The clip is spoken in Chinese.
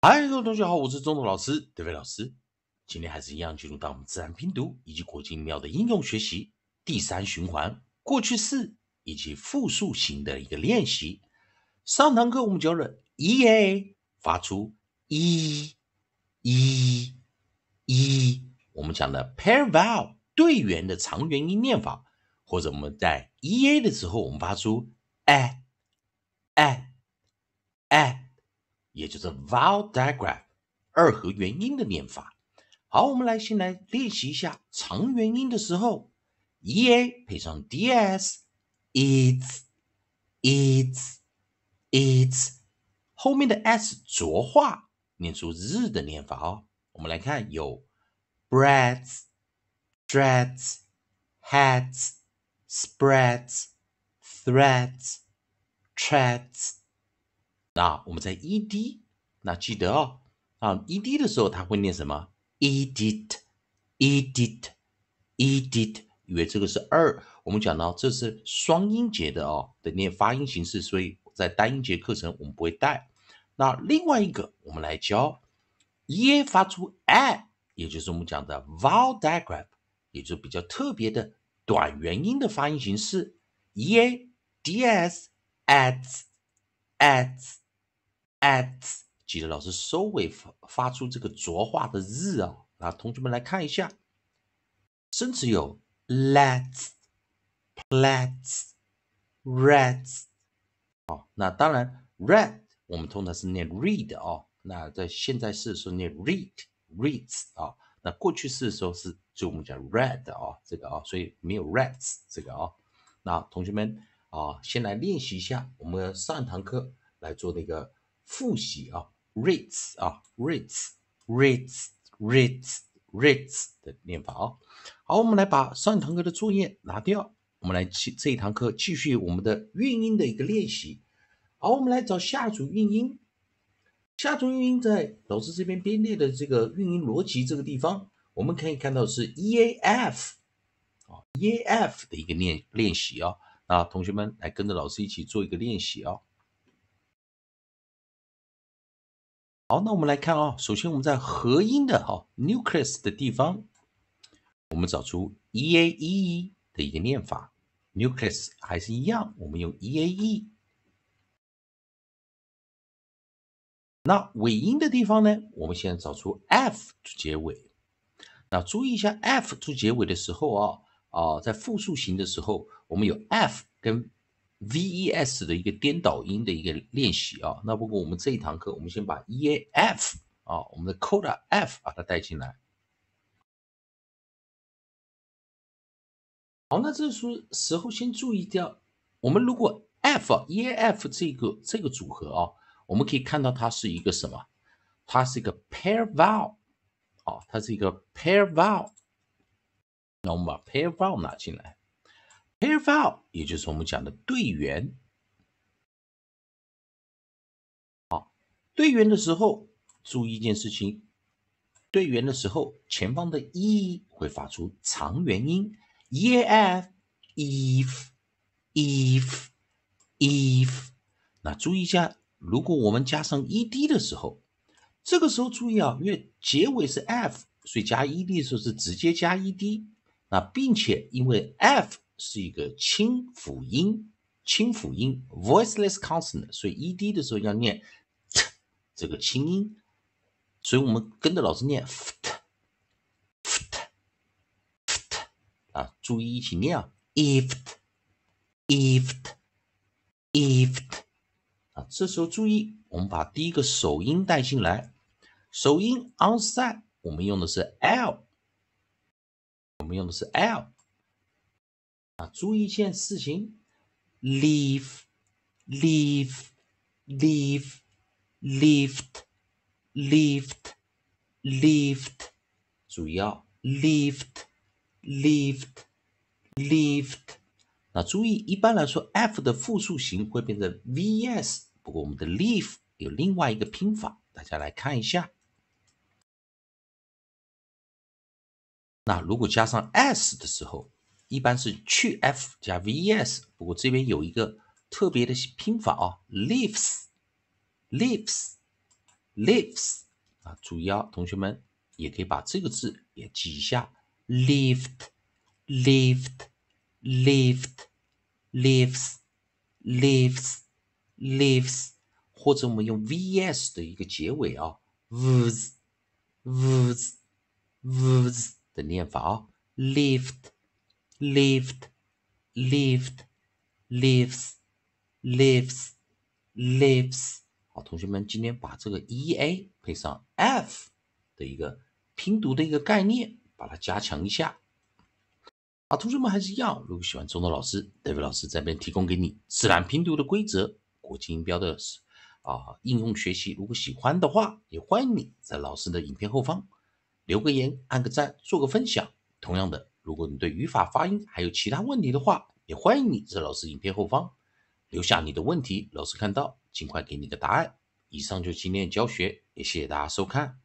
嗨，各位同学好，我是钟读老师 David 老师。今天还是一样，进入到我们自然拼读以及国际音标的应用学习第三循环，过去式以及复数型的一个练习。上堂课我们教了 e a 发出 e e e，我们讲的 pair vowel 对元的长元音念法，或者我们在 e a 的时候我们发出 a a a。也就是 vowel diagram 二合元音的念法。好，我们来先来练习一下长元音的时候，e a 配上 d s，its，its，its，后面的 s 着化，念出日的念法哦。我们来看有 breads，threads，hats，spreads，threads，threads。那我们在 e d，那记得哦，啊 e d 的时候，它会念什么？edit，edit，edit。因为这个是二，我们讲到这是双音节的哦的念发音形式，所以在单音节课程我们不会带。那另外一个我们来教 e a 发出 a，也就是我们讲的 vowel digraph，也就是比较特别的短元音的发音形式 e a, d s, ats, ats。at 记得老师收尾发出这个浊化的日啊，那同学们来看一下，甚至有 lets，lets，reads 啊，那当然 r e d 我们通常是念 read 哦。那在现在是候念 read，reads 啊，那过去式的时候是就我们讲 read 啊，这个啊，所以没有 reads 这个啊，那同学们啊，先来练习一下，我们上一堂课来做那个。复习啊，rates 啊，rates，rates，rates，rates 的念法啊。好，我们来把上一堂课的作业拿掉，我们来继这一堂课继续我们的韵音的一个练习。好，我们来找下组韵音，下组韵音在老师这边编列的这个韵音逻辑这个地方，我们可以看到是 e a f 啊，e a f 的一个练练习啊。那同学们来跟着老师一起做一个练习啊。好，那我们来看啊，首先我们在合音的哈 nucleus 的地方，我们找出 e a e 的一个念法。nucleus 还是一样，我们用 e a e。那尾音的地方呢？我们现在找出 f 结尾。那注意一下，f 做结尾的时候啊，啊，在复数型的时候，我们有 f 跟 V E S 的一个颠倒音的一个练习啊，那不过我们这一堂课，我们先把 E A F 啊，我们的 Coda F 把它带进来。好，那这时候时候先注意掉，我们如果 F E A F 这个这个组合啊，我们可以看到它是一个什么？它是一个 pair vowel，哦，它是一个 pair vowel，们把 pair vowel 拿进来？p a r e f u l 也就是我们讲的队员。好，队员的时候注意一件事情：队员的时候，前方的 e 会发出长元音 e f if if if。那注意一下，如果我们加上 e d 的时候，这个时候注意啊，因为结尾是 f，所以加 e d 的时候是直接加 e d。那并且因为 f。是一个清辅音，清辅音 （voiceless consonant），所以 e d 的时候要念 t 这个清音，所以我们跟着老师念 ft ft ft 啊，注意一起念啊，ift ift ift 啊，这时候注意，我们把第一个首音带进来，首音 outside 我们用的是 l，我们用的是 l。啊，做一件事情 l e a f e l a f e l a f e lift, lift, lift，注意啊，lift, lift, lift。那注意，一般来说，f 的复数形会变成 v s 不过我们的 l e a f 有另外一个拼法，大家来看一下。那如果加上 s 的时候。一般是去 f 加 v e s，不过这边有一个特别的拼法啊，lifts，lifts，lifts，啊，主要同学们也可以把这个字也记一下，lift，lift，lift，lifts，lifts，lifts，或者我们用 v s 的一个结尾啊，vs，vs，vs 的念法啊，lift。lift, l i f t lifts, lifts, lifts。好，同学们，今天把这个 e a 配上 f 的一个拼读的一个概念，把它加强一下。啊，同学们还是要，如果喜欢中的老师，David 老师这边提供给你自然拼读的规则，国际音标的啊应用学习。如果喜欢的话，也欢迎你在老师的影片后方留个言，按个赞，做个分享。同样的。如果你对语法、发音还有其他问题的话，也欢迎你在老师影片后方留下你的问题，老师看到尽快给你个答案。以上就是今天的教学，也谢谢大家收看。